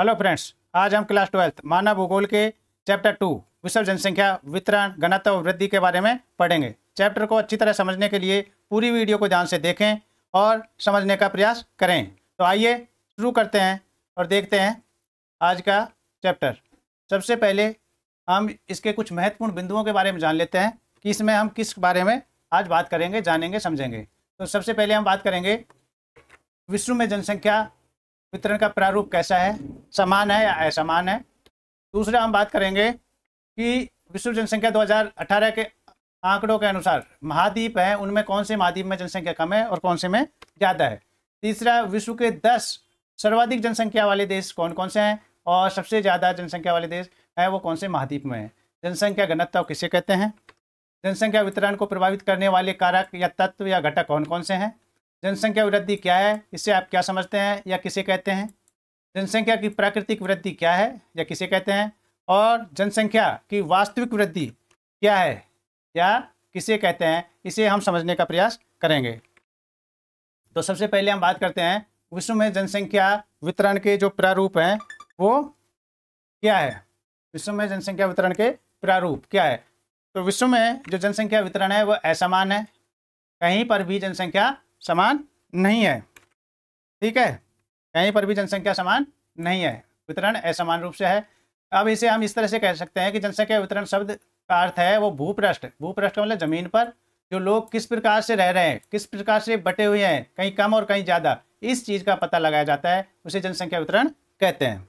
hello friends आज हम class twelfth मानव भूगोल के चैप्टर टू विश्व जनसंख्या वितरण घनत्व वृद्धि के बारे में पढ़ेंगे चैप्टर को अच्छी तरह समझने के लिए पूरी वीडियो को ध्यान से देखें और समझने का प्रयास करें तो आइए शुरू करते हैं और देखते हैं आज का चैप्टर सबसे पहले हम इसके कुछ महत्वपूर्ण बिंदुओं के बारे में जान लेते हैं कि इसमें हम किस बारे में आज बात करेंगे जानेंगे समझेंगे तो सबसे पहले हम बात करेंगे विश्व में जनसंख्या वितरण का प्रारूप कैसा है समान है या असमान है दूसरा हम बात करेंगे कि विश्व जनसंख्या 2018 के आंकड़ों के अनुसार महाद्वीप हैं उनमें कौन से महाद्वीप में जनसंख्या कम है और कौन से में ज़्यादा है तीसरा विश्व के दस सर्वाधिक जनसंख्या वाले देश कौन कौन से हैं और सबसे ज़्यादा जनसंख्या वाले देश हैं वो कौन से महाद्वीप में हैं जनसंख्या घनत्व किसे कहते हैं जनसंख्या वितरण को प्रभावित करने वाले कारक या तत्व या घटक कौन कौन से हैं जनसंख्या वृद्धि क्या है इसे आप क्या समझते हैं या किसे कहते हैं जनसंख्या की प्राकृतिक वृद्धि क्या है या किसे कहते हैं और जनसंख्या की वास्तविक वृद्धि क्या है या किसे कहते हैं इसे हम समझने का प्रयास करेंगे तो सबसे पहले हम बात करते हैं विश्व में जनसंख्या वितरण के जो प्रारूप हैं वो क्या है विश्व में जनसंख्या वितरण के प्रारूप क्या है तो विश्व में जो जनसंख्या वितरण है वह असमान है कहीं पर भी जनसंख्या समान नहीं है ठीक है कहीं पर भी जनसंख्या समान नहीं है वितरण असमान रूप से है अब इसे हम इस तरह से कह सकते हैं कि जनसंख्या वितरण शब्द का अर्थ है वो भूपृष्ठ भूपृष्ठ मतलब जमीन पर जो लोग किस प्रकार से रह रहे हैं किस प्रकार से बटे हुए हैं कहीं कम और कहीं ज़्यादा इस चीज़ का पता लगाया जाता है उसे जनसंख्या वितरण कहते हैं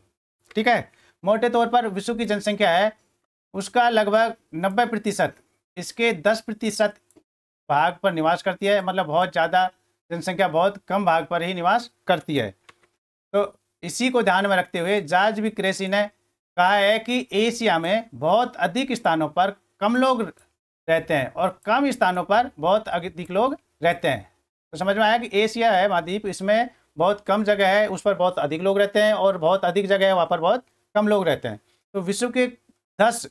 ठीक है मोटे तौर पर विश्व की जनसंख्या है उसका लगभग नब्बे प्रतिशत इसके दस प्रतिशत भाग पर निवास करती है मतलब बहुत ज़्यादा जनसंख्या बहुत कम भाग पर ही निवास करती है तो इसी को ध्यान में रखते हुए जार्ज भी क्रेसी ने कहा है कि एशिया में बहुत अधिक स्थानों पर कम लोग रहते हैं और कम स्थानों पर बहुत अधिक लोग रहते हैं तो समझ में आया कि एशिया है महाद्वीप इसमें बहुत कम जगह है उस पर बहुत अधिक लोग रहते हैं और बहुत अधिक जगह है वहाँ पर बहुत कम लोग रहते हैं तो विश्व के दस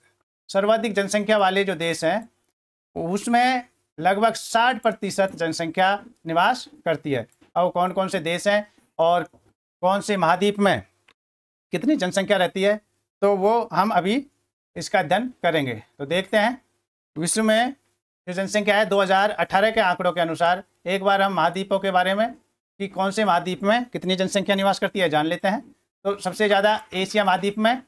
सर्वाधिक जनसंख्या वाले जो देश हैं उसमें लगभग साठ प्रतिशत जनसंख्या निवास करती है और कौन कौन से देश हैं और कौन से महाद्वीप में कितनी जनसंख्या रहती है तो वो हम अभी इसका अध्ययन करेंगे तो देखते हैं विश्व में जो जनसंख्या है 2018 के आंकड़ों के अनुसार एक बार हम महाद्वीपों के बारे में कि कौन से महाद्वीप में कितनी जनसंख्या निवास करती है जान लेते हैं तो सबसे ज़्यादा एशिया महाद्वीप में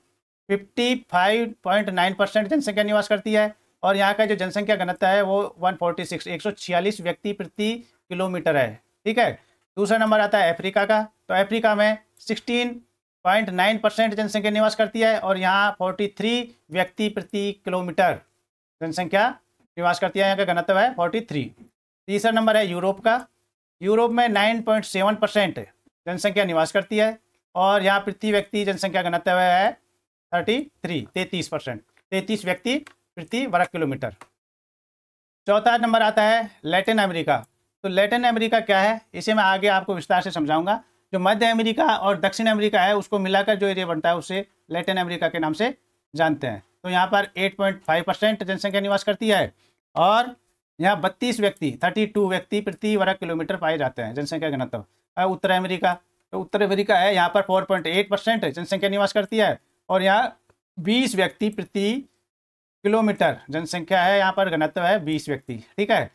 55.9 परसेंट जनसंख्या निवास करती है और यहाँ का जो जनसंख्या घनत्व है वो 146 146 व्यक्ति प्रति किलोमीटर है ठीक है दूसरा नंबर आता है अफ्रीका का तो अफ्रीका में 16.9 परसेंट जनसंख्या निवास करती है और यहाँ 43 व्यक्ति प्रति किलोमीटर जनसंख्या निवास करती है यहाँ का घनत्व है 43 तीसरा नंबर है यूरोप का यूरोप में सेवन परसेंट जनसंख्या निवास करती है और यहाँ प्रति व्यक्ति जनसंख्या घनत्व है थर्टी थ्री तैतीस परसेंट तैतीस व्यक्ति प्रति वर्ग किलोमीटर चौथा नंबर आता है लैटिन अमेरिका तो लैटिन अमेरिका क्या है इसे मैं आगे आपको विस्तार से समझाऊंगा जो मध्य अमेरिका और दक्षिण अमेरिका है उसको मिलाकर जो एरिया बनता है उसे लैटिन अमेरिका के नाम से जानते हैं तो यहाँ पर 8.5 परसेंट जनसंख्या निवास करती है और यहाँ बत्तीस व्यक्ति 32 व्यक्ति प्रति वर्ग किलोमीटर पाए जाते हैं जनसंख्या के घनत्व उत्तर अमेरिका तो उत्तर अमेरिका है यहाँ पर एट परसेंट जनसंख्या निवास करती है और यहाँ बीस व्यक्ति प्रति किलोमीटर जनसंख्या है यहाँ पर घनत्व है बीस व्यक्ति ठीक है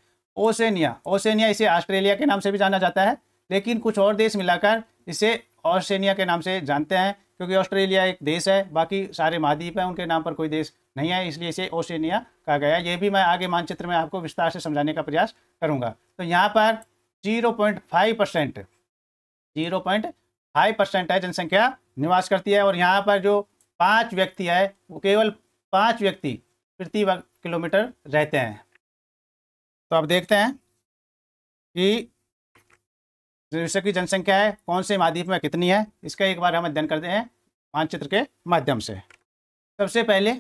ओसेनिया ओसेनिया इसे ऑस्ट्रेलिया के नाम से भी जाना जाता है लेकिन कुछ और देश मिलाकर इसे ऑस्ट्रेनिया के नाम से जानते हैं क्योंकि ऑस्ट्रेलिया एक देश है बाकी सारे महाद्वीप हैं उनके नाम पर कोई देश नहीं है इसलिए इसे ओसेनिया कहा गया ये भी मैं आगे मानचित्र में आपको विस्तार से समझाने का प्रयास करूँगा तो यहाँ पर zero point five percent zero point five percent है जनसंख्या निवास करती है और यहाँ पर जो पाँच व्यक्ति है वो केवल पाँच व्यक्ति प्रति वर्ग किलोमीटर रहते हैं तो आप देखते हैं कि विश्व की जनसंख्या है कौन से महाद्वीप में कितनी है इसका एक बार हम अध्ययन करते हैं मानचित्र के माध्यम से सबसे पहले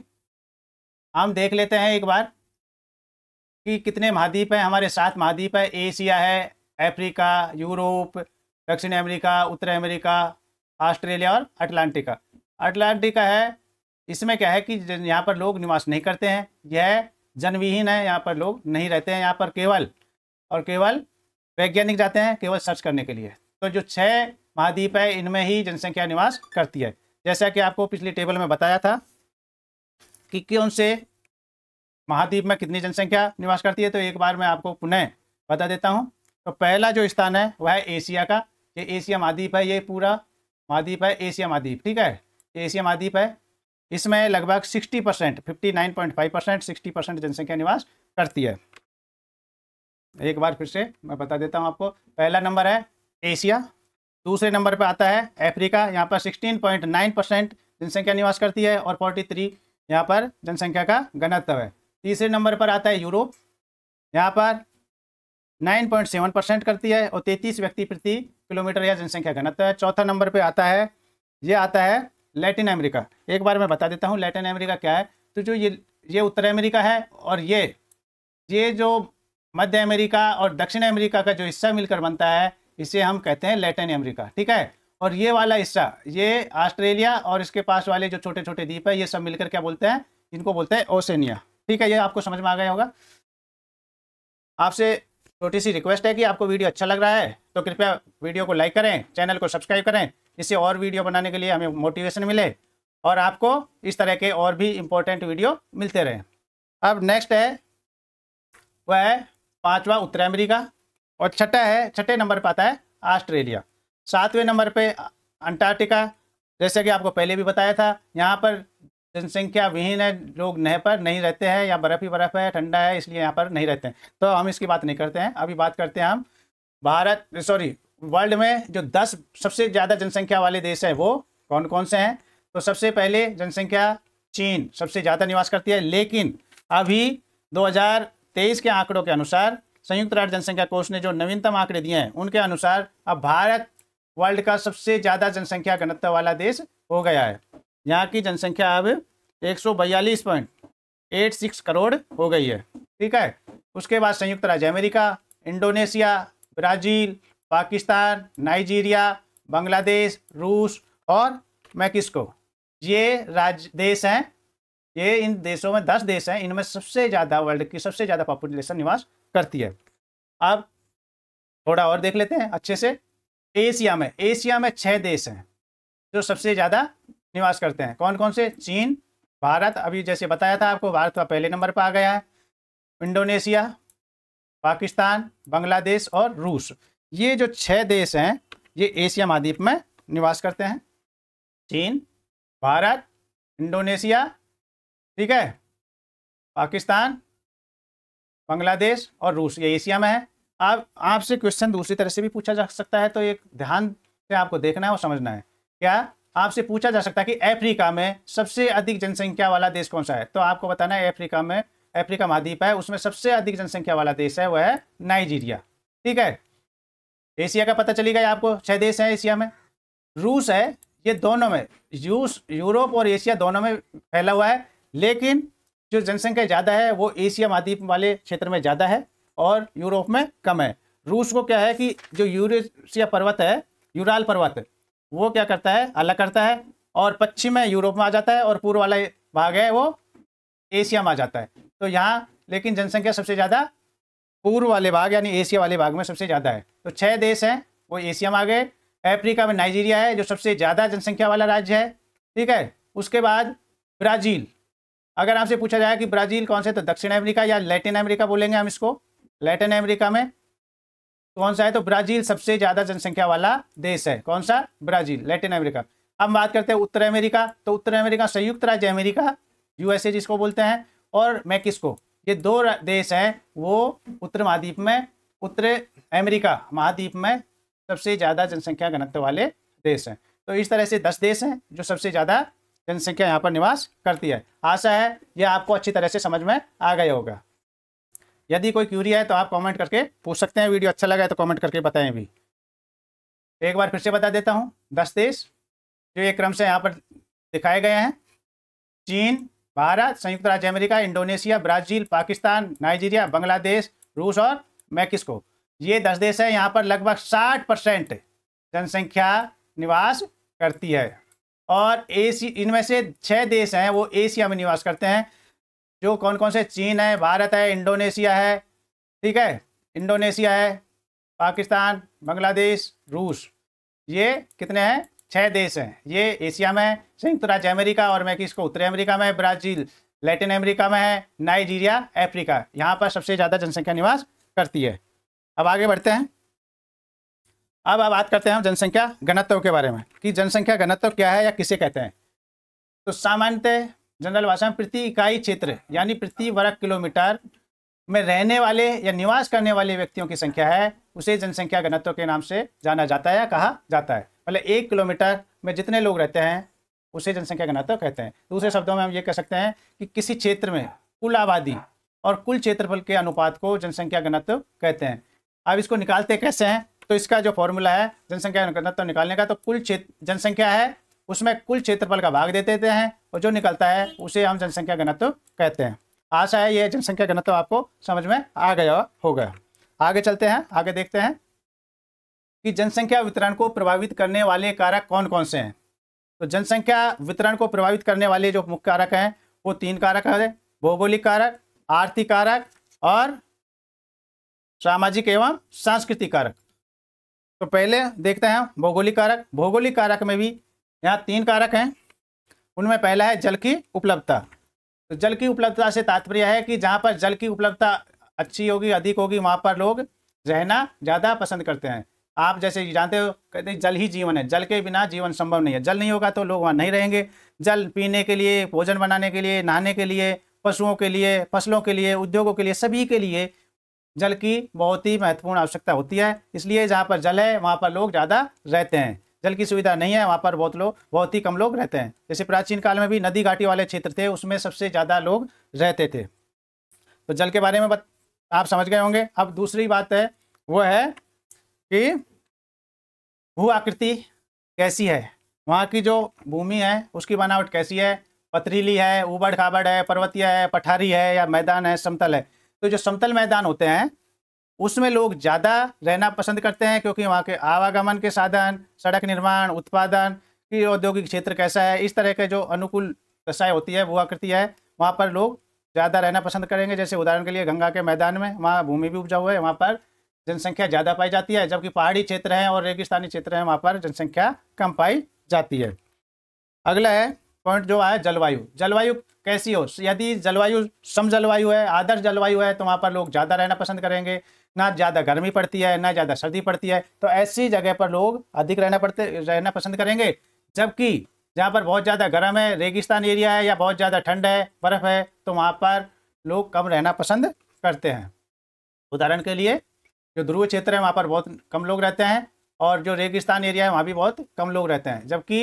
हम देख लेते हैं एक बार कि कितने महाद्वीप हैं हमारे सात महाद्वीप है एशिया है अफ्रीका यूरोप दक्षिण अमेरिका उत्तर अमेरिका ऑस्ट्रेलिया और अटलांटिका अटलांटिका है इसमें क्या है कि यहाँ पर लोग निवास नहीं करते हैं यह जनविहीन है यहाँ पर लोग नहीं रहते हैं यहाँ पर केवल और केवल वैज्ञानिक जाते हैं केवल सर्च करने के लिए तो जो छः महाद्वीप है इनमें ही जनसंख्या निवास करती है जैसा कि आपको पिछली टेबल में बताया था कि कौन से महाद्वीप में कितनी जनसंख्या निवास करती है तो एक बार मैं आपको पुनः बता देता हूँ तो पहला जो स्थान है वह है एशिया का ये एशिया महाद्वीप है ये पूरा महाद्वीप है एशिया महाद्वीप ठीक है एशिया महाद्वीप है इसमें लगभग 60 percent fifty percent sixty percent जनसंख्या निवास करती है एक बार फिर से मैं बता देता हूँ आपको पहला नंबर है एशिया दूसरे नंबर पर आता है अफ्रीका यहाँ पर 16.9 परसेंट जनसंख्या निवास करती है और 43 यहाँ पर जनसंख्या का घनत्व है तीसरे नंबर पर आता है यूरोप यहाँ पर 9.7 परसेंट करती है और 33 व्यक्ति प्रति किलोमीटर यह जनसंख्या घनत्व है चौथा नंबर पर आता है ये आता है लैटिन अमेरिका एक बार मैं बता देता हूँ लैटिन अमेरिका क्या है तो जो ये ये उत्तर अमेरिका है और ये ये जो मध्य अमेरिका और दक्षिण अमेरिका का जो हिस्सा मिलकर बनता है इसे हम कहते हैं लैटिन अमेरिका ठीक है और ये वाला हिस्सा ये ऑस्ट्रेलिया और इसके पास वाले जो छोटे छोटे द्वीप है ये सब मिलकर क्या बोलते हैं इनको बोलते हैं ओसेनिया ठीक है ये आपको समझ में आ गया होगा आपसे छोटी सी रिक्वेस्ट है कि आपको वीडियो अच्छा लग रहा है तो कृपया वीडियो को लाइक करें चैनल को सब्सक्राइब करें इससे और वीडियो बनाने के लिए हमें मोटिवेशन मिले और आपको इस तरह के और भी इम्पोर्टेंट वीडियो मिलते रहें अब नेक्स्ट है वह है पाँचवा उत्तर अमेरिका और छठा है छठे नंबर पर आता है ऑस्ट्रेलिया सातवें नंबर पे अंटार्कटिका जैसे कि आपको पहले भी बताया था यहाँ पर जनसंख्या विहीन है लोग नह पर नहीं रहते हैं या बर्फ़ ही बर्फ़ है ठंडा है इसलिए यहाँ पर नहीं रहते हैं तो हम इसकी बात नहीं करते हैं अभी बात करते हैं हम भारत सॉरी वर्ल्ड में जो दस सबसे ज़्यादा जनसंख्या वाले देश हैं वो कौन कौन से हैं तो सबसे पहले जनसंख्या चीन सबसे ज़्यादा निवास करती है लेकिन अभी 2023 के आंकड़ों के अनुसार संयुक्त राष्ट्र जनसंख्या कोष ने जो नवीनतम आंकड़े दिए हैं उनके अनुसार अब भारत वर्ल्ड का सबसे ज़्यादा जनसंख्या घनत्व वाला देश हो गया है यहाँ की जनसंख्या अब एक करोड़ हो गई है ठीक है उसके बाद संयुक्त राज्य America Indonesia Brazil Pakistan Nigeria Bangladesh रूस और मैक्सिको ये राज्य देश हैं ये इन देशों में दस देश हैं इनमें सबसे ज़्यादा वर्ल्ड की सबसे ज़्यादा पॉपुलेशन निवास करती है अब थोड़ा और देख लेते हैं अच्छे से एशिया में एशिया में छः देश हैं जो सबसे ज़्यादा निवास करते हैं कौन कौन से चीन भारत अभी जैसे बताया था आपको भारत का पहले नंबर पर आ गया है इंडोनेशिया पाकिस्तान बांग्लादेश और रूस ये जो छह देश हैं ये एशिया महाद्वीप में निवास करते हैं चीन भारत इंडोनेशिया ठीक है पाकिस्तान बांग्लादेश और रूस ये एशिया में है आप आपसे क्वेश्चन दूसरी तरह से भी पूछा जा सकता है तो एक ध्यान से आपको देखना है और समझना है क्या आपसे पूछा जा सकता है कि अफ्रीका में सबसे अधिक जनसंख्या वाला देश कौन सा है तो आपको बताना है अफ्रीका में अफ्रीका महाद्वीप है उसमें सबसे अधिक जनसंख्या वाला देश है वह है नाइजीरिया ठीक है एशिया का पता चली गया आपको छह देश हैं एशिया में रूस है ये दोनों में रूस यूरोप और एशिया दोनों में फैला हुआ है लेकिन जो जनसंख्या ज़्यादा है वो एशिया महाद्वीप वाले क्षेत्र में ज़्यादा है और यूरोप में कम है रूस को क्या है कि जो यूरेशिया पर्वत है यूराल पर्वत वो क्या करता है अलग करता है और पश्चिम में यूरोप में आ जाता है और पूर्व वाला भाग है वो एशिया में आ जाता है तो यहाँ लेकिन जनसंख्या सबसे ज़्यादा पूर्व वाले भाग यानी एशिया वाले भाग में सबसे ज़्यादा है तो छह देश हैं वो एशिया में आ गए अफ्रीका में नाइजीरिया है जो सबसे ज़्यादा जनसंख्या वाला राज्य है ठीक है उसके बाद ब्राज़ील अगर आपसे पूछा जाए कि ब्राज़ील कौन सा है तो दक्षिण अमेरिका या लैटिन अमेरिका बोलेंगे हम इसको लैटिन अमेरिका में कौन सा है तो ब्राज़ील सबसे ज़्यादा जनसंख्या वाला देश है कौन सा ब्राज़ील लैटिन अमेरिका अब बात करते हैं उत्तर अमेरिका तो उत्तर अमेरिका संयुक्त राज्य अमेरिका यूएसए जिसको बोलते हैं और मैक्सिको ये दो देश हैं वो उत्तर महाद्वीप में उत्तर अमेरिका महाद्वीप में सबसे ज़्यादा जनसंख्या घनत्व वाले देश हैं तो इस तरह से दस देश हैं जो सबसे ज़्यादा जनसंख्या यहाँ पर निवास करती है आशा है यह आपको अच्छी तरह से समझ में आ गया होगा यदि कोई क्यूरी है तो आप कमेंट करके पूछ सकते हैं वीडियो अच्छा लगा है तो कमेंट करके बताएं भी एक बार फिर से बता देता हूँ दस देश जो एक क्रम से यहाँ पर दिखाए गए हैं चीन भारत संयुक्त राज्य America Indonesia Brazil Pakistan Nigeria Bangladesh रूस और मैक्सिको ये दस देश हैं यहाँ पर लगभग साठ परसेंट जनसंख्या निवास करती है और एशिया इनमें से छः देश हैं वो एशिया में निवास करते हैं जो कौन कौन से चीन है भारत है इंडोनेशिया है ठीक है इंडोनेशिया है पाकिस्तान बांग्लादेश रूस ये कितने हैं छह देश हैं ये एशिया में संयुक्त राज्य अमेरिका और मैक्सिको उत्तरी अमेरिका में ब्राजील लैटिन अमेरिका में है नाइजीरिया अफ्रीका यहाँ पर सबसे ज़्यादा जनसंख्या निवास करती है अब आगे बढ़ते हैं अब अब बात करते हैं हम जनसंख्या घनत्व के बारे में कि जनसंख्या घनत्व क्या है या किसे कहते हैं तो सामान्यतः जनरल भाषा में प्रति इकाई क्षेत्र यानी प्रति वर्ग किलोमीटर में रहने वाले या निवास करने वाले व्यक्तियों की संख्या है उसे जनसंख्या घनत्व के नाम से जाना जाता है या कहा जाता है मतलब एक किलोमीटर में जितने लोग रहते हैं उसे जनसंख्या घनत्व कहते हैं दूसरे शब्दों में हम ये कह सकते हैं कि किसी क्षेत्र में कुल आबादी और कुल क्षेत्रफल के अनुपात को जनसंख्या घनत्व कहते हैं अब इसको निकालते कैसे हैं तो इसका जो फॉर्मूला है जनसंख्या घनत्व निकालने का तो कुल क्षेत्र जनसंख्या है उसमें कुल क्षेत्रफल का भाग दे देते हैं और जो निकलता है उसे हम जनसंख्या घनत्व कहते हैं आशा है ये जनसंख्या घनत्व आपको समझ में आ गया होगा आगे चलते हैं आगे देखते हैं कि जनसंख्या वितरण को प्रभावित करने वाले कारक कौन कौन से हैं तो जनसंख्या वितरण को प्रभावित करने वाले जो मुख्य कारक हैं वो तीन कारक हैं भौगोलिक कारक आर्थिक कारक और सामाजिक एवं सांस्कृतिक कारक तो पहले देखते हैं भौगोलिक कारक भौगोलिक कारक में भी यहाँ तीन कारक हैं उनमें पहला है जल की उपलब्धता तो जल की उपलब्धता से तात्पर्य है कि जहाँ पर जल की उपलब्धता अच्छी होगी अधिक होगी वहाँ पर लोग रहना ज़्यादा पसंद करते हैं आप जैसे जानते हो कहते हैं जल ही जीवन है जल के बिना जीवन संभव नहीं है जल नहीं होगा तो लोग वहाँ नहीं रहेंगे जल पीने के लिए भोजन बनाने के लिए नहाने के लिए पशुओं के लिए फसलों के लिए उद्योगों के लिए सभी के लिए जल की बहुत ही महत्वपूर्ण आवश्यकता होती है इसलिए जहाँ पर जल है वहाँ पर लोग ज़्यादा रहते हैं जल की सुविधा नहीं है वहाँ पर बहुत लोग बहुत ही कम लोग रहते हैं जैसे प्राचीन काल में भी नदी घाटी वाले क्षेत्र थे उसमें सबसे ज़्यादा लोग रहते थे तो जल के बारे में बत, आप समझ गए होंगे अब दूसरी बात है वो है कि भू आकृति कैसी है वहाँ की जो भूमि है उसकी बनावट कैसी है पथरीली है उबड़ खाबड़ है पर्वतीय है पठारी है या मैदान है समतल है तो जो समतल मैदान होते हैं उसमें लोग ज़्यादा रहना पसंद करते हैं क्योंकि वहाँ के आवागमन के साधन सड़क निर्माण उत्पादन की औद्योगिक क्षेत्र कैसा है इस तरह के जो अनुकूल दशाएँ होती है भू आकृति है वहाँ पर लोग ज़्यादा रहना पसंद करेंगे जैसे उदाहरण के लिए गंगा के मैदान में वहाँ भूमि भी उपजा हुआ है वहाँ पर जनसंख्या ज़्यादा पाई जाती है जबकि पहाड़ी क्षेत्र है और रेगिस्तानी क्षेत्र है वहाँ पर जनसंख्या कम पाई जाती है अगला है पॉइंट जो आया जलवायु जलवायु कैसी हो यदि जलवायु सम जलवायु है आदर्श जलवायु है तो वहाँ पर लोग ज़्यादा रहना पसंद करेंगे ना ज़्यादा गर्मी पड़ती है ना ज़्यादा सर्दी पड़ती है तो ऐसी जगह पर लोग अधिक रहना पड़ते रहना पसंद करेंगे जबकि जहाँ पर बहुत ज़्यादा गर्म है रेगिस्तान एरिया है या बहुत ज़्यादा ठंड है बर्फ़ है तो वहाँ पर लोग कम रहना पसंद करते हैं उदाहरण के लिए जो ध्रुव क्षेत्र है वहाँ पर बहुत कम लोग रहते हैं और जो रेगिस्तान एरिया है वहाँ भी बहुत कम लोग रहते हैं जबकि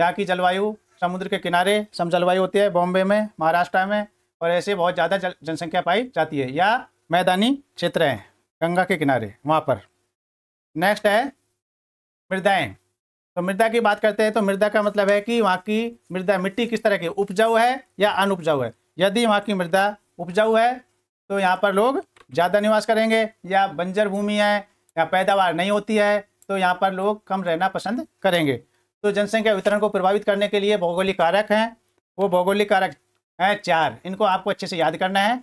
यहाँ की जलवायु समुद्र के किनारे सम जलवायु होती है बॉम्बे में महाराष्ट्र में और ऐसे बहुत ज़्यादा जनसंख्या पाई जाती है या मैदानी क्षेत्र हैं गंगा के किनारे वहाँ पर नेक्स्ट है मृदाएँ तो मृदा की बात करते हैं तो मृदा का मतलब है कि वहाँ की मृदा मिट्टी किस तरह की उपजाऊ है या अनुपजाऊ है यदि वहाँ की मृदा उपजाऊ है तो यहाँ पर लोग ज़्यादा निवास करेंगे या बंजर भूमि है या पैदावार नहीं होती है तो यहाँ पर लोग कम रहना पसंद करेंगे तो जनसंख्या वितरण को प्रभावित करने के लिए भौगोलिक कारक हैं वो भौगोलिक कारक हैं चार इनको आपको अच्छे से याद करना है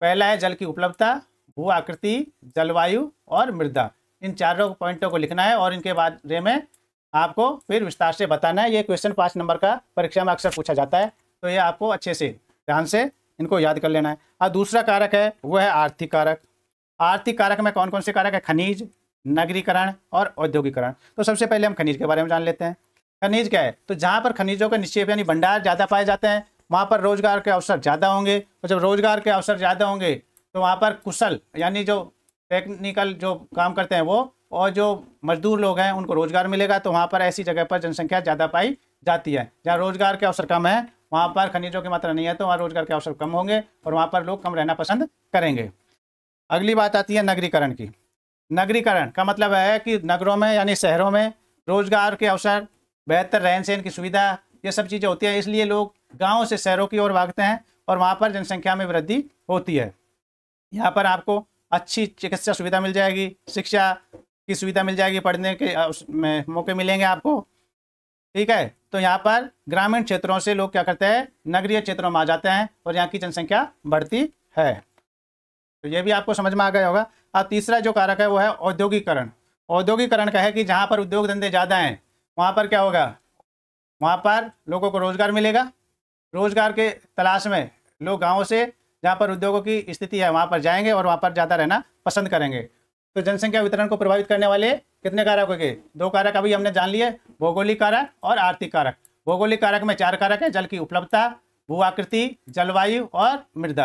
पहला है जल की उपलब्धता भू आकृति जलवायु और मृदा इन चारों पॉइंटों को लिखना है और इनके बारे में आपको फिर विस्तार से बताना है ये क्वेश्चन पाँच नंबर का परीक्षा में अक्सर पूछा जाता है तो ये आपको अच्छे से ध्यान से इनको याद कर लेना है और दूसरा कारक है वह है आर्थिक कारक आर्थिक कारक में कौन कौन से कारक है खनिज नगरीकरण और औद्योगिकरण तो सबसे पहले हम खनिज के बारे में जान लेते हैं खनिज क्या है तो जहाँ पर खनिजों का निश्चय यानी भंडार ज़्यादा पाए जाते हैं वहाँ पर रोजगार के अवसर ज़्यादा होंगे और जब रोजगार के अवसर ज़्यादा होंगे तो वहाँ पर कुशल यानी जो टेक्निकल जो काम करते हैं वो और जो मजदूर लोग हैं उनको रोजगार मिलेगा तो वहाँ पर ऐसी जगह पर जनसंख्या ज़्यादा पाई जाती है जहाँ रोजगार के अवसर कम है वहाँ पर खनिजों की मात्रा नहीं है तो वहाँ रोजगार के अवसर कम होंगे और वहाँ पर लोग कम रहना पसंद करेंगे अगली बात आती है नगरीकरण की नगरीकरण का मतलब है कि नगरों में यानी शहरों में रोजगार के अवसर बेहतर रहन सहन की सुविधा ये सब चीज़ें होती हैं इसलिए लोग गाँव से शहरों की ओर भागते हैं और वहाँ पर जनसंख्या में वृद्धि होती है यहाँ पर आपको अच्छी चिकित्सा सुविधा मिल जाएगी शिक्षा की सुविधा मिल जाएगी पढ़ने के मौके मिलेंगे आपको ठीक है तो यहाँ पर ग्रामीण क्षेत्रों से लोग क्या करते हैं नगरीय क्षेत्रों में आ जाते हैं और यहाँ की जनसंख्या बढ़ती है तो ये भी आपको समझ में आ गया होगा अब तीसरा जो कारक है वो है औद्योगिकरण औद्योगिकरण का है कि जहाँ पर उद्योग धंधे ज़्यादा हैं वहाँ पर क्या होगा वहाँ पर लोगों को रोज़गार मिलेगा रोज़गार के तलाश में लोग गाँव से जहाँ पर उद्योगों की स्थिति है वहाँ पर जाएंगे और वहाँ पर ज़्यादा रहना पसंद करेंगे तो जनसंख्या वितरण को प्रभावित करने वाले कितने कारक हो गए दो कारक अभी हमने जान लिए भौगोलिक कारक और आर्थिक कारक भौगोलिक कारक में चार कारक है जल की उपलब्धता भू आकृति जलवायु और मृदा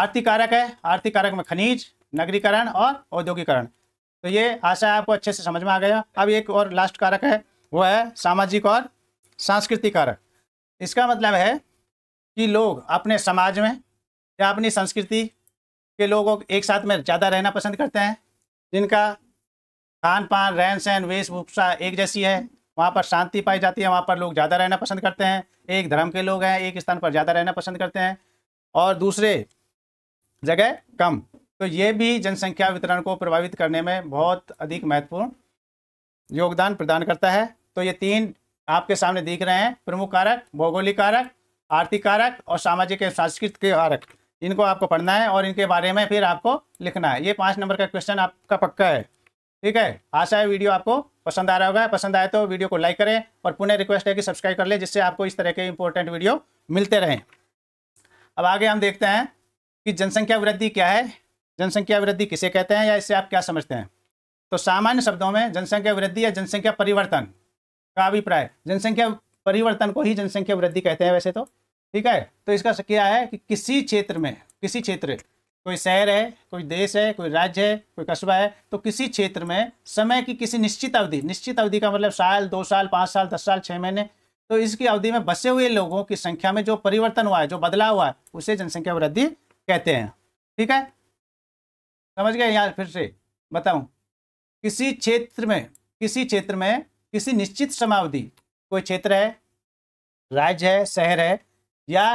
आर्थिक कारक है आर्थिक कारक में खनिज नगरीकरण और औद्योगिकरण तो ये आशा आपको अच्छे से समझ में आ गया अब एक और लास्ट कारक है वो है सामाजिक और सांस्कृतिक कारक इसका मतलब है कि लोग अपने समाज में या अपनी संस्कृति के लोगों एक साथ में ज़्यादा रहना पसंद करते हैं जिनका खान पान रहन सहन वेशभूषा एक जैसी है वहाँ पर शांति पाई जाती है वहाँ पर लोग ज़्यादा रहना पसंद करते हैं एक धर्म के लोग हैं एक स्थान पर ज़्यादा रहना पसंद करते हैं और दूसरे जगह कम तो ये भी जनसंख्या वितरण को प्रभावित करने में बहुत अधिक महत्वपूर्ण योगदान प्रदान करता है तो ये तीन आपके सामने दिख रहे हैं प्रमुख कारक भौगोलिक कारक आर्थिक कारक और सामाजिक एवं सांस्कृतिक कारक इनको आपको पढ़ना है और इनके बारे में फिर आपको लिखना है ये पाँच नंबर का क्वेश्चन आपका पक्का है ठीक है आशा है वीडियो आपको पसंद आ रहा होगा पसंद आए तो वीडियो को लाइक करें और पुनः रिक्वेस्ट है कि सब्सक्राइब कर लें जिससे आपको इस तरह के इंपॉर्टेंट वीडियो मिलते रहें अब आगे हम देखते हैं कि जनसंख्या वृद्धि क्या है जनसंख्या वृद्धि किसे कहते हैं या इससे आप क्या समझते हैं तो सामान्य शब्दों में जनसंख्या वृद्धि या जनसंख्या परिवर्तन का अभिप्राय जनसंख्या परिवर्तन को ही जनसंख्या वृद्धि कहते हैं वैसे तो ठीक है तो इसका क्या है कि किसी क्षेत्र में किसी क्षेत्र कोई शहर है कोई देश है कोई राज्य है कोई कस्बा है तो किसी क्षेत्र में समय की किसी निश्चित अवधि निश्चित अवधि का मतलब साल दो साल पाँच साल दस साल छः महीने तो इसकी अवधि में बसे हुए लोगों की संख्या में जो परिवर्तन हुआ है जो बदलाव हुआ है उसे जनसंख्या वृद्धि कहते हैं ठीक है समझ गए यार फिर से बताऊं किसी क्षेत्र में किसी क्षेत्र में किसी निश्चित समावधि कोई क्षेत्र है राज्य है शहर है या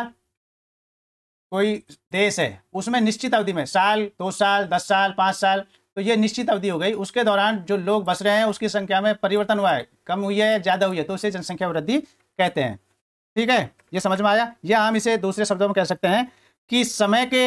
कोई देश है उसमें निश्चित अवधि में साल दो साल दस साल पाँच साल तो ये निश्चित अवधि हो गई उसके दौरान जो लोग बस रहे हैं उसकी संख्या में परिवर्तन हुआ है कम हुई है ज़्यादा हुई है तो उसे जनसंख्या वृद्धि कहते हैं ठीक है ये समझ में आया या हम इसे दूसरे शब्दों में कह सकते हैं कि समय के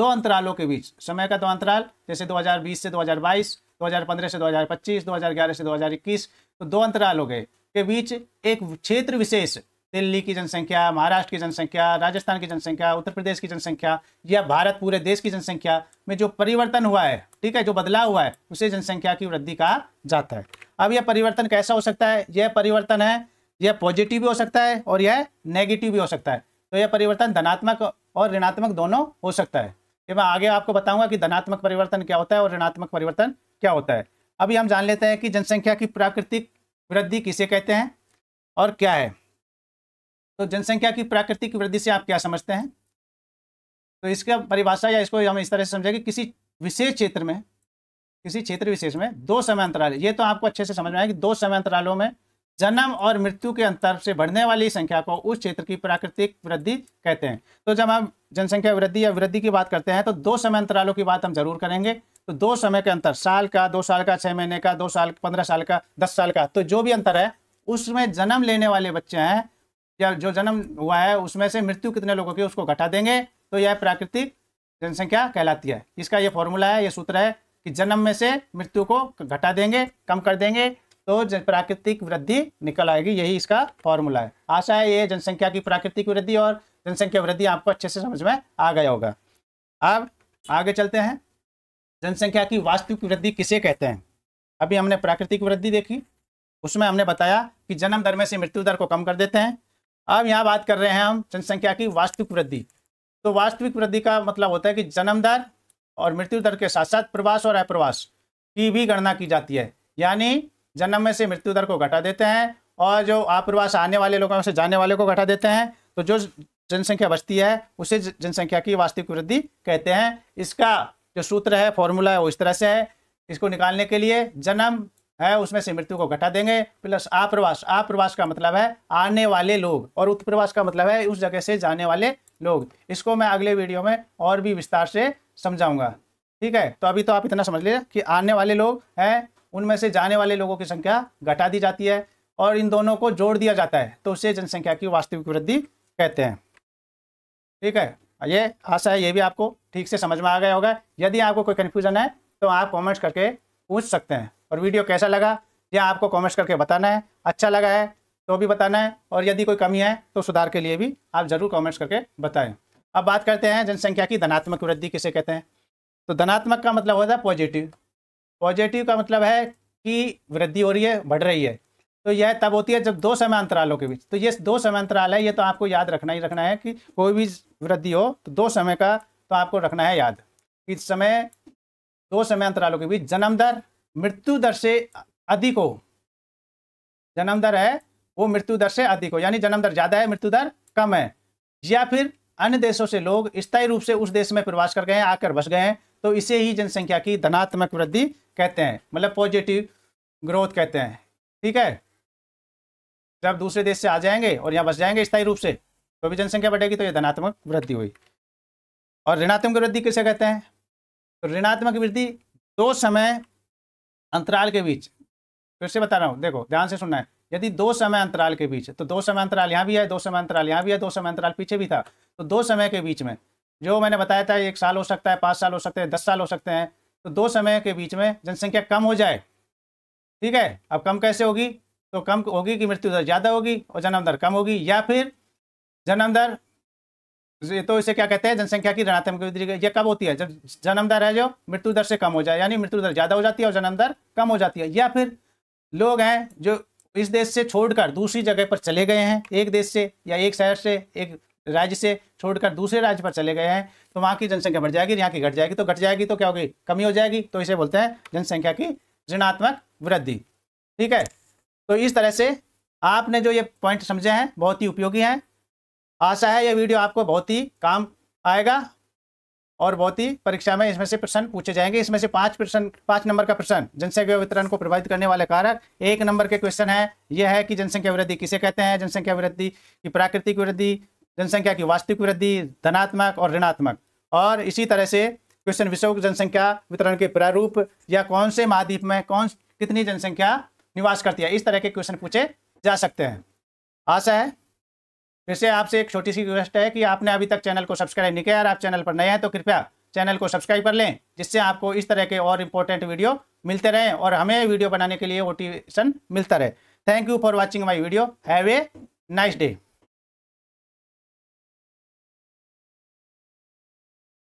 दो अंतरालों के बीच समय का दो अंतराल जैसे 2020 से 2022, 2015 से 2025, 2011 से 2021 तो दो अंतराल हो गए के बीच एक क्षेत्र विशेष दिल्ली की जनसंख्या महाराष्ट्र की जनसंख्या राजस्थान की जनसंख्या उत्तर प्रदेश की जनसंख्या या भारत पूरे देश की जनसंख्या में जो परिवर्तन हुआ है ठीक है जो बदलाव हुआ है उसे जनसंख्या की वृद्धि कहा जाता है अब यह परिवर्तन कैसा हो सकता है यह परिवर्तन है यह पॉजिटिव भी हो सकता है और यह नेगेटिव भी हो सकता है तो यह परिवर्तन धनात्मक और ऋणात्मक दोनों हो सकता है ये मैं आगे आपको बताऊंगा कि धनात्मक परिवर्तन क्या होता है और ऋणात्मक परिवर्तन क्या होता है अभी हम जान लेते हैं कि जनसंख्या की प्राकृतिक वृद्धि किसे कहते हैं और क्या है तो जनसंख्या की प्राकृतिक वृद्धि से आप क्या समझते हैं तो इसका परिभाषा या इसको हम इस तरह से समझेंगे कि किसी विशेष क्षेत्र में किसी क्षेत्र विशेष में दो समय अंतराल ये तो आपको अच्छे से समझ में आए कि दो समय अंतरालों में जन्म और मृत्यु के अंतर से बढ़ने वाली संख्या को उस क्षेत्र की प्राकृतिक वृद्धि कहते हैं तो जब हम जनसंख्या वृद्धि या वृद्धि की बात करते हैं तो दो समय अंतरालों की बात हम जरूर करेंगे तो दो समय के अंतर साल का दो साल का छः महीने का दो साल पंद्रह साल का दस साल का तो जो भी अंतर है उसमें जन्म लेने वाले बच्चे हैं या जो जन्म हुआ है उसमें से मृत्यु कितने लोगों की उसको घटा देंगे तो यह प्राकृतिक जनसंख्या कहलाती है इसका यह फॉर्मूला है यह सूत्र है कि जन्म में से मृत्यु को घटा देंगे कम कर देंगे तो प्राकृतिक वृद्धि निकल आएगी यही इसका फॉर्मूला है आशा है ये जनसंख्या की प्राकृतिक वृद्धि और जनसंख्या वृद्धि आपको अच्छे से समझ में आ गया होगा अब आगे चलते हैं जनसंख्या की वास्तविक वृद्धि किसे कहते हैं अभी हमने प्राकृतिक वृद्धि देखी उसमें हमने बताया कि जन्म दर में से मृत्यु दर को कम कर देते हैं अब यहाँ बात कर रहे हैं हम जनसंख्या की वास्तविक वृद्धि तो वास्तविक वृद्धि का मतलब होता है कि जन्म दर और मृत्यु दर के साथ साथ प्रवास और अप्रवास की भी गणना की जाती है यानी जन्म में से मृत्यु दर को घटा देते हैं और जो आप्रवास आने वाले लोगों से जाने वाले को घटा देते हैं तो जो जनसंख्या बचती है उसे जनसंख्या की वास्तविक वृद्धि कहते हैं इसका जो सूत्र है फॉर्मूला है वो इस तरह से है इसको निकालने के लिए जन्म है उसमें से मृत्यु को घटा देंगे प्लस आप्रवास आप्रवास का मतलब है आने वाले लोग और उत्प्रवास का मतलब है उस जगह से जाने वाले लोग इसको मैं अगले वीडियो में और भी विस्तार से समझाऊंगा ठीक है तो अभी तो आप इतना समझ लीजिए कि आने वाले लोग हैं उनमें से जाने वाले लोगों की संख्या घटा दी जाती है और इन दोनों को जोड़ दिया जाता है तो उसे जनसंख्या की वास्तविक वृद्धि कहते हैं ठीक है ये आशा है ये भी आपको ठीक से समझ में आ गया होगा यदि आपको कोई कन्फ्यूजन है तो आप कॉमेंट्स करके पूछ सकते हैं और वीडियो कैसा लगा यह आपको कॉमेंट्स करके बताना है अच्छा लगा है तो भी बताना है और यदि कोई कमी है तो सुधार के लिए भी आप ज़रूर कॉमेंट्स करके बताएं अब बात करते हैं जनसंख्या की धनात्मक वृद्धि किसे कहते हैं तो धनात्मक का मतलब होता है पॉजिटिव पॉजिटिव का मतलब है कि वृद्धि हो रही है बढ़ रही है तो यह तब होती है जब दो समय अंतरालों के बीच तो ये दो समय अंतराल है ये तो आपको याद रखना ही रखना है कि कोई भी वृद्धि हो तो दो समय का तो आपको रखना है याद इस समय दो समय अंतरालों के बीच जन्म दर मृत्यु दर से अधिक हो जन्म दर है वो मृत्यु दर से अधिक हो यानी जन्म दर ज़्यादा है मृत्यु दर कम है या फिर अन्य देशों से लोग स्थायी रूप से उस देश में प्रवास कर गए आकर बस गए हैं तो इसे ही जनसंख्या की धनात्मक वृद्धि कहते हैं मतलब पॉजिटिव ग्रोथ कहते हैं ठीक है जब दूसरे देश से आ जाएंगे और यहाँ बस जाएंगे स्थायी रूप से तो भी जनसंख्या बढ़ेगी तो ये धनात्मक वृद्धि हुई और ऋणात्मक वृद्धि किसे कहते हैं तो ऋणात्मक वृद्धि दो समय अंतराल के बीच फिर से बता रहा हूँ देखो ध्यान से सुनना है यदि दो समय अंतराल के बीच तो दो समय अंतराल यहाँ भी है दो समय अंतराल यहाँ भी है दो समय अंतराल पीछे भी था तो दो समय के बीच में जो मैंने बताया था एक साल हो सकता है पाँच साल हो सकते हैं दस साल हो सकते हैं तो दो समय के बीच में जनसंख्या कम हो जाए ठीक है अब कम कैसे होगी तो कम होगी कि मृत्यु दर ज़्यादा होगी और जन्म दर कम होगी या फिर जन्म दर तो, तो इसे क्या कहते हैं जनसंख्या की ऋणात्मक वृद्धि ये कब होती है जब जन्म दर है जो मृत्यु दर से कम हो जाए यानी मृत्यु दर ज्यादा हो जाती है और जन्म दर कम हो जाती है या फिर लोग हैं जो इस देश से छोड़कर दूसरी जगह पर चले गए हैं एक देश से या एक शहर से एक राज्य से छोड़कर दूसरे राज्य पर चले गए हैं तो वहाँ की जनसंख्या बढ़ जाएगी यहाँ की घट जाएगी तो घट जाएगी तो क्या होगी कमी हो जाएगी तो इसे बोलते हैं जनसंख्या की ऋणात्मक वृद्धि ठीक है तो इस तरह से आपने जो ये पॉइंट समझे हैं बहुत ही उपयोगी हैं आशा है यह वीडियो आपको बहुत ही काम आएगा और बहुत ही परीक्षा में इसमें से प्रश्न पूछे जाएंगे इसमें से पांच प्रश्न पांच नंबर का प्रश्न जनसंख्या वितरण को प्रभावित करने वाले कारक एक नंबर के क्वेश्चन है यह है कि जनसंख्या वृद्धि किसे कहते हैं जनसंख्या वृद्धि की प्राकृतिक वृद्धि जनसंख्या की वास्तविक वृद्धि धनात्मक और ऋणात्मक और इसी तरह से क्वेश्चन विश्व जनसंख्या वितरण के प्रारूप या कौन से महाद्वीप में कौन कितनी जनसंख्या निवास करती है इस तरह के क्वेश्चन पूछे जा सकते हैं आशा है फिर से आपसे एक छोटी सी रिक्वेस्ट है कि आपने अभी तक चैनल को सब्सक्राइब नहीं किया और आप चैनल पर नए हैं तो कृपया चैनल को सब्सक्राइब कर लें जिससे आपको इस तरह के और इम्पोर्टेंट वीडियो मिलते रहें और हमें वीडियो बनाने के लिए मोटिवेशन मिलता रहे thank you for watching my video have a nice day